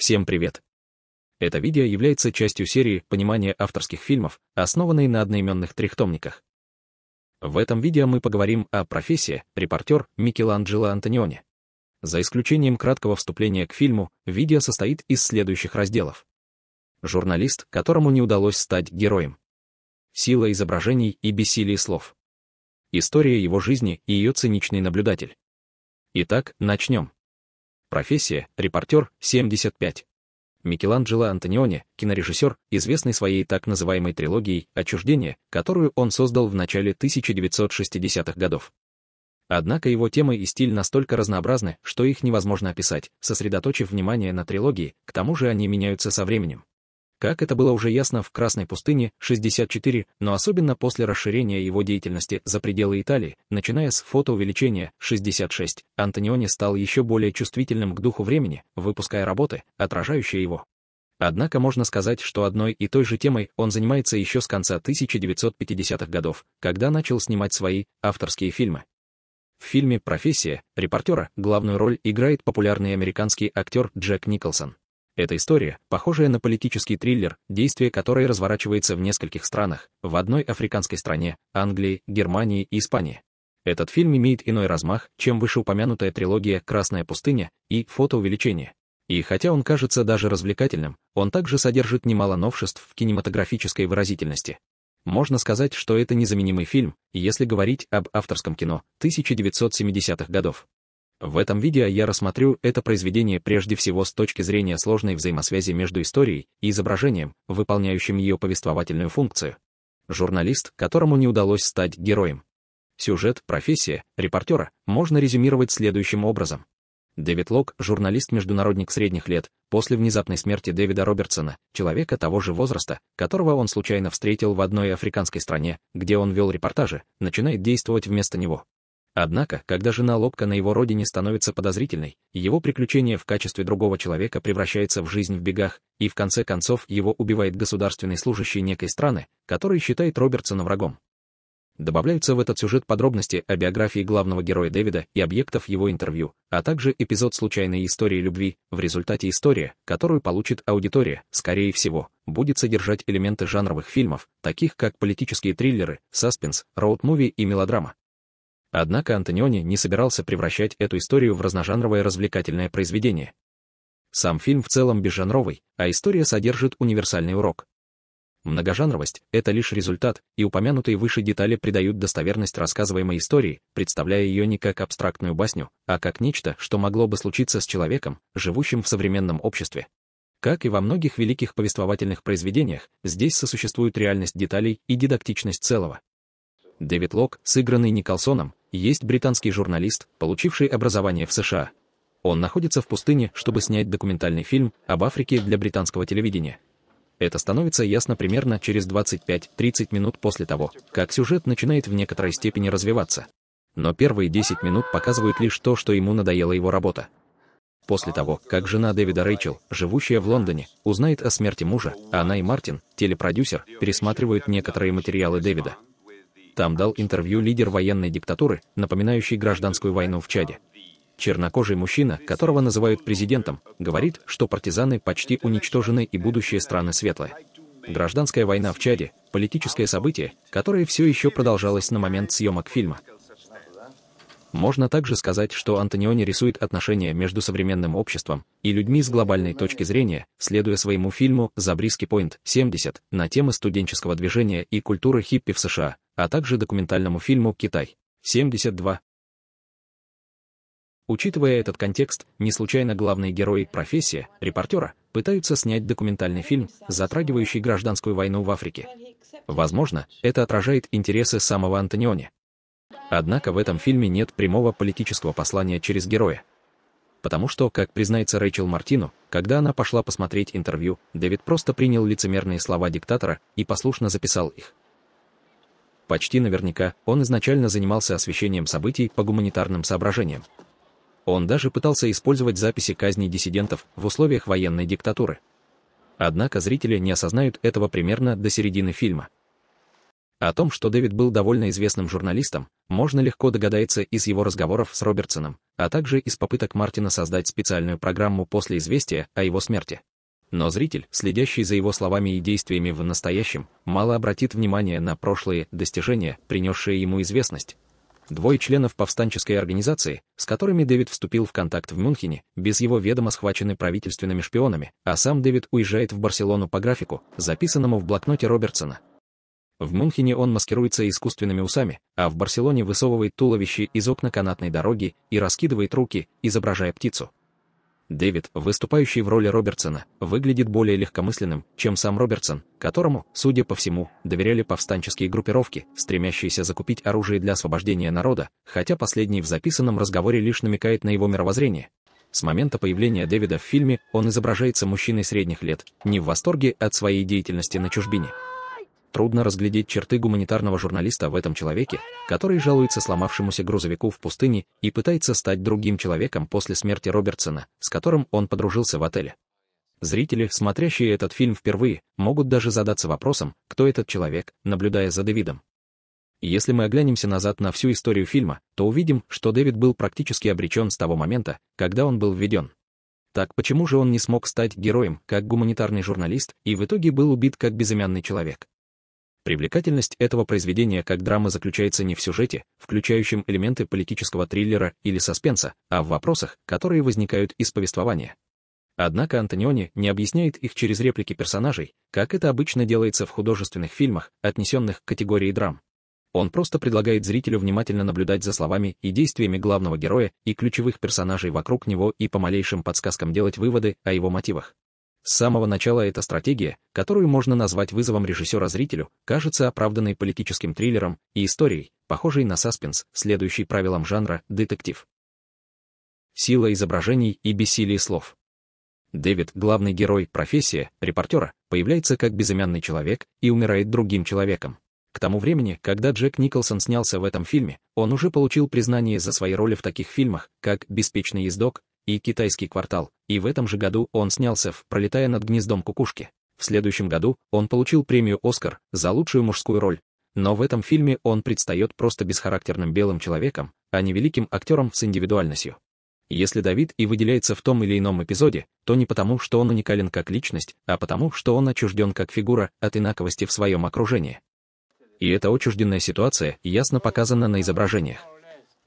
Всем привет! Это видео является частью серии «Понимание авторских фильмов», основанной на одноименных трехтомниках. В этом видео мы поговорим о профессии репортер Микеланджело Антониони. За исключением краткого вступления к фильму, видео состоит из следующих разделов. Журналист, которому не удалось стать героем. Сила изображений и бессилие слов. История его жизни и ее циничный наблюдатель. Итак, начнем. Профессия – репортер, 75. Микеланджело Антониони, кинорежиссер, известный своей так называемой трилогией «Отчуждение», которую он создал в начале 1960-х годов. Однако его темы и стиль настолько разнообразны, что их невозможно описать, сосредоточив внимание на трилогии, к тому же они меняются со временем. Как это было уже ясно в Красной пустыне 64, но особенно после расширения его деятельности за пределы Италии, начиная с фотоувеличения 66, Антониони стал еще более чувствительным к духу времени, выпуская работы, отражающие его. Однако можно сказать, что одной и той же темой он занимается еще с конца 1950-х годов, когда начал снимать свои авторские фильмы. В фильме «Профессия» репортера главную роль играет популярный американский актер Джек Николсон. Эта история, похожая на политический триллер, действие которой разворачивается в нескольких странах, в одной африканской стране, Англии, Германии и Испании. Этот фильм имеет иной размах, чем вышеупомянутая трилогия «Красная пустыня» и «Фотоувеличение». И хотя он кажется даже развлекательным, он также содержит немало новшеств в кинематографической выразительности. Можно сказать, что это незаменимый фильм, если говорить об авторском кино 1970-х годов. В этом видео я рассмотрю это произведение прежде всего с точки зрения сложной взаимосвязи между историей и изображением, выполняющим ее повествовательную функцию. Журналист, которому не удалось стать героем. Сюжет, профессия, репортера можно резюмировать следующим образом. Дэвид Лок, журналист-международник средних лет, после внезапной смерти Дэвида Робертсона, человека того же возраста, которого он случайно встретил в одной африканской стране, где он вел репортажи, начинает действовать вместо него. Однако, когда жена Лобка на его родине становится подозрительной, его приключение в качестве другого человека превращается в жизнь в бегах, и в конце концов его убивает государственный служащий некой страны, который считает Робертсона врагом. Добавляются в этот сюжет подробности о биографии главного героя Дэвида и объектов его интервью, а также эпизод случайной истории любви, в результате история, которую получит аудитория, скорее всего, будет содержать элементы жанровых фильмов, таких как политические триллеры, саспенс, роуд-муви и мелодрама, Однако Антониони не собирался превращать эту историю в разножанровое развлекательное произведение. Сам фильм в целом безжанровый, а история содержит универсальный урок. Многожанровость — это лишь результат, и упомянутые выше детали придают достоверность рассказываемой истории, представляя ее не как абстрактную басню, а как нечто, что могло бы случиться с человеком, живущим в современном обществе. Как и во многих великих повествовательных произведениях, здесь сосуществуют реальность деталей и дидактичность целого. Дэвид Лок, сыгранный Николсоном, есть британский журналист, получивший образование в США. Он находится в пустыне, чтобы снять документальный фильм об Африке для британского телевидения. Это становится ясно примерно через 25-30 минут после того, как сюжет начинает в некоторой степени развиваться. Но первые 10 минут показывают лишь то, что ему надоела его работа. После того, как жена Дэвида Рэйчел, живущая в Лондоне, узнает о смерти мужа, она и Мартин, телепродюсер, пересматривают некоторые материалы Дэвида. Там дал интервью лидер военной диктатуры, напоминающий гражданскую войну в Чаде. Чернокожий мужчина, которого называют президентом, говорит, что партизаны почти уничтожены и будущее страны светлое. Гражданская война в Чаде – политическое событие, которое все еще продолжалось на момент съемок фильма, можно также сказать, что Антониони рисует отношения между современным обществом и людьми с глобальной точки зрения, следуя своему фильму «Забриски Пойнт 70» на темы студенческого движения и культуры хиппи в США, а также документальному фильму «Китай 72». Учитывая этот контекст, не случайно главные герои «Профессия» репортера пытаются снять документальный фильм, затрагивающий гражданскую войну в Африке. Возможно, это отражает интересы самого Антониони, Однако в этом фильме нет прямого политического послания через героя. Потому что, как признается Рэйчел Мартину, когда она пошла посмотреть интервью, Дэвид просто принял лицемерные слова диктатора и послушно записал их. Почти наверняка он изначально занимался освещением событий по гуманитарным соображениям. Он даже пытался использовать записи казни диссидентов в условиях военной диктатуры. Однако зрители не осознают этого примерно до середины фильма – о том, что Дэвид был довольно известным журналистом, можно легко догадаться из его разговоров с Робертсоном, а также из попыток Мартина создать специальную программу после известия о его смерти. Но зритель, следящий за его словами и действиями в настоящем, мало обратит внимания на прошлые достижения, принесшие ему известность. Двое членов повстанческой организации, с которыми Дэвид вступил в контакт в Мюнхене, без его ведома схвачены правительственными шпионами, а сам Дэвид уезжает в Барселону по графику, записанному в блокноте Робертсона, в Мюнхене он маскируется искусственными усами, а в Барселоне высовывает туловище из окна канатной дороги и раскидывает руки, изображая птицу. Дэвид, выступающий в роли Робертсона, выглядит более легкомысленным, чем сам Робертсон, которому, судя по всему, доверяли повстанческие группировки, стремящиеся закупить оружие для освобождения народа, хотя последний в записанном разговоре лишь намекает на его мировоззрение. С момента появления Дэвида в фильме он изображается мужчиной средних лет, не в восторге от своей деятельности на чужбине. Трудно разглядеть черты гуманитарного журналиста в этом человеке, который жалуется сломавшемуся грузовику в пустыне и пытается стать другим человеком после смерти Робертсона, с которым он подружился в отеле. Зрители, смотрящие этот фильм впервые, могут даже задаться вопросом, кто этот человек, наблюдая за Дэвидом. Если мы оглянемся назад на всю историю фильма, то увидим, что Дэвид был практически обречен с того момента, когда он был введен. Так почему же он не смог стать героем, как гуманитарный журналист, и в итоге был убит как безымянный человек? Привлекательность этого произведения как драмы заключается не в сюжете, включающем элементы политического триллера или саспенса, а в вопросах, которые возникают из повествования. Однако Антониони не объясняет их через реплики персонажей, как это обычно делается в художественных фильмах, отнесенных к категории драм. Он просто предлагает зрителю внимательно наблюдать за словами и действиями главного героя и ключевых персонажей вокруг него и по малейшим подсказкам делать выводы о его мотивах. С самого начала эта стратегия, которую можно назвать вызовом режиссера зрителю, кажется оправданной политическим триллером и историей, похожей на саспенс, следующий правилам жанра детектив. Сила изображений и бессилие слов. Дэвид, главный герой, профессия, репортера, появляется как безымянный человек и умирает другим человеком. К тому времени, когда Джек Николсон снялся в этом фильме, он уже получил признание за свои роли в таких фильмах, как «Беспечный ездок», и «Китайский квартал», и в этом же году он снялся в «Пролетая над гнездом кукушки». В следующем году он получил премию «Оскар» за лучшую мужскую роль. Но в этом фильме он предстает просто бесхарактерным белым человеком, а не великим актером с индивидуальностью. Если Давид и выделяется в том или ином эпизоде, то не потому, что он уникален как личность, а потому, что он отчужден как фигура от инаковости в своем окружении. И эта отчужденная ситуация ясно показана на изображениях.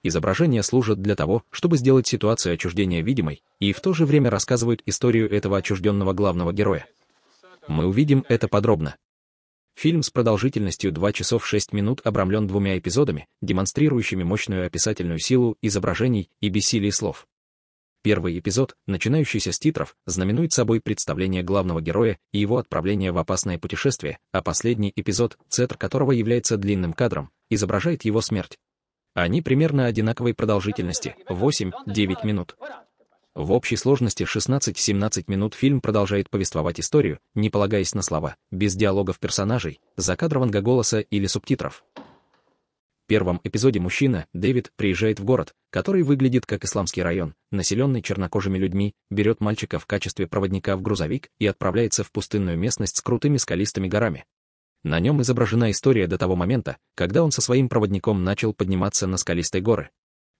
Изображения служат для того, чтобы сделать ситуацию отчуждения видимой, и в то же время рассказывают историю этого отчужденного главного героя. Мы увидим это подробно. Фильм с продолжительностью 2 часов 6 минут обрамлен двумя эпизодами, демонстрирующими мощную описательную силу изображений и бессилие слов. Первый эпизод, начинающийся с титров, знаменует собой представление главного героя и его отправление в опасное путешествие, а последний эпизод, центр которого является длинным кадром, изображает его смерть, они примерно одинаковой продолжительности — 8-9 минут. В общей сложности 16-17 минут фильм продолжает повествовать историю, не полагаясь на слова, без диалогов персонажей, закадрованного голоса или субтитров. В первом эпизоде мужчина, Дэвид, приезжает в город, который выглядит как исламский район, населенный чернокожими людьми, берет мальчика в качестве проводника в грузовик и отправляется в пустынную местность с крутыми скалистыми горами, на нем изображена история до того момента, когда он со своим проводником начал подниматься на скалистые горы.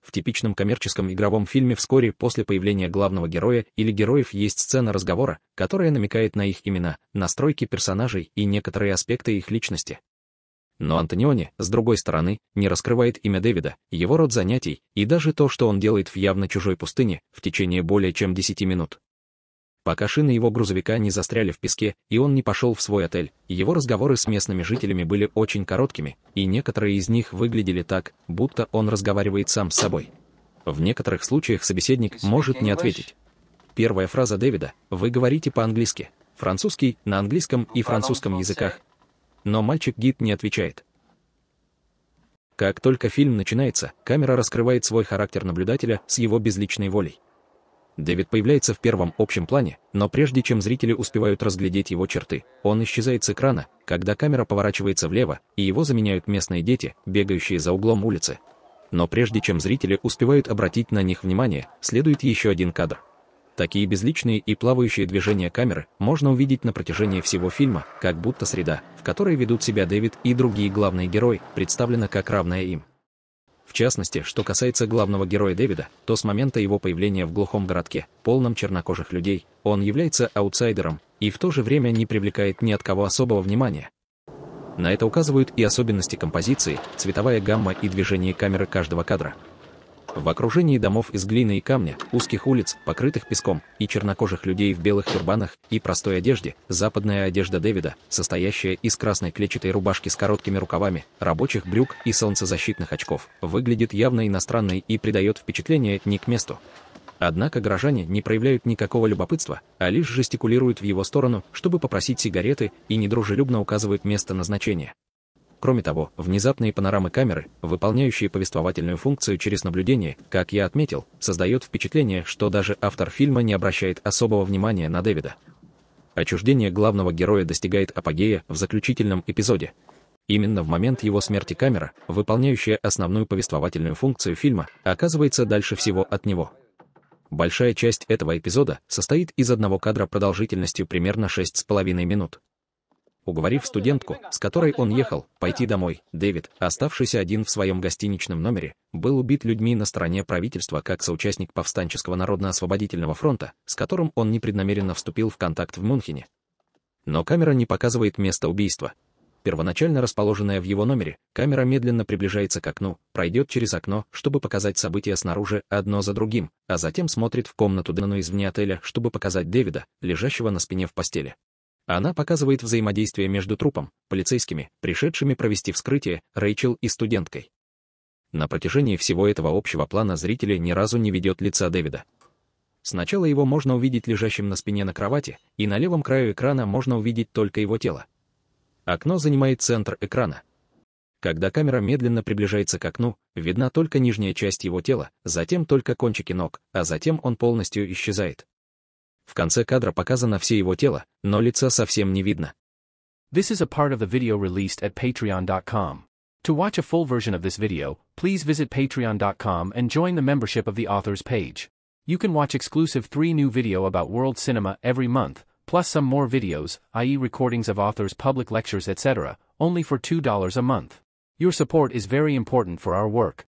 В типичном коммерческом игровом фильме вскоре после появления главного героя или героев есть сцена разговора, которая намекает на их имена, настройки персонажей и некоторые аспекты их личности. Но Антониони, с другой стороны, не раскрывает имя Дэвида, его род занятий и даже то, что он делает в явно чужой пустыне в течение более чем 10 минут пока шины его грузовика не застряли в песке, и он не пошел в свой отель. Его разговоры с местными жителями были очень короткими, и некоторые из них выглядели так, будто он разговаривает сам с собой. В некоторых случаях собеседник может не ответить. Первая фраза Дэвида «Вы говорите по-английски», французский, на английском и французском языках. Но мальчик-гид не отвечает. Как только фильм начинается, камера раскрывает свой характер наблюдателя с его безличной волей. Дэвид появляется в первом общем плане, но прежде чем зрители успевают разглядеть его черты, он исчезает с экрана, когда камера поворачивается влево, и его заменяют местные дети, бегающие за углом улицы. Но прежде чем зрители успевают обратить на них внимание, следует еще один кадр. Такие безличные и плавающие движения камеры можно увидеть на протяжении всего фильма, как будто среда, в которой ведут себя Дэвид и другие главные герои, представлена как равная им. В частности, что касается главного героя Дэвида, то с момента его появления в глухом городке, полном чернокожих людей, он является аутсайдером и в то же время не привлекает ни от кого особого внимания. На это указывают и особенности композиции, цветовая гамма и движение камеры каждого кадра. В окружении домов из глины и камня, узких улиц, покрытых песком, и чернокожих людей в белых тюрбанах и простой одежде, западная одежда Дэвида, состоящая из красной клетчатой рубашки с короткими рукавами, рабочих брюк и солнцезащитных очков, выглядит явно иностранной и придает впечатление не к месту. Однако горожане не проявляют никакого любопытства, а лишь жестикулируют в его сторону, чтобы попросить сигареты и недружелюбно указывают место назначения. Кроме того, внезапные панорамы камеры, выполняющие повествовательную функцию через наблюдение, как я отметил, создает впечатление, что даже автор фильма не обращает особого внимания на Дэвида. Отчуждение главного героя достигает апогея в заключительном эпизоде. Именно в момент его смерти камера, выполняющая основную повествовательную функцию фильма, оказывается дальше всего от него. Большая часть этого эпизода состоит из одного кадра продолжительностью примерно 6,5 минут уговорив студентку, с которой он ехал, пойти домой. Дэвид, оставшийся один в своем гостиничном номере, был убит людьми на стороне правительства как соучастник повстанческого народно-освободительного фронта, с которым он непреднамеренно вступил в контакт в Мюнхене. Но камера не показывает место убийства. Первоначально расположенная в его номере, камера медленно приближается к окну, пройдет через окно, чтобы показать события снаружи одно за другим, а затем смотрит в комнату Дэну извне отеля, чтобы показать Дэвида, лежащего на спине в постели. Она показывает взаимодействие между трупом, полицейскими, пришедшими провести вскрытие, Рэйчел и студенткой. На протяжении всего этого общего плана зрители ни разу не ведет лица Дэвида. Сначала его можно увидеть лежащим на спине на кровати, и на левом краю экрана можно увидеть только его тело. Окно занимает центр экрана. Когда камера медленно приближается к окну, видна только нижняя часть его тела, затем только кончики ног, а затем он полностью исчезает. В конце кадра показано все его тело, но лица совсем не видно. This is a part of the video released at patreon.com. To watch a full version of this video, please visit patreon.com and join the membership of the author's page. You can watch exclusive three new video about world cinema every month, plus some more videos, i.e. recordings of authors' public lectures etc., only for $2 a month. Your support is very important for our work.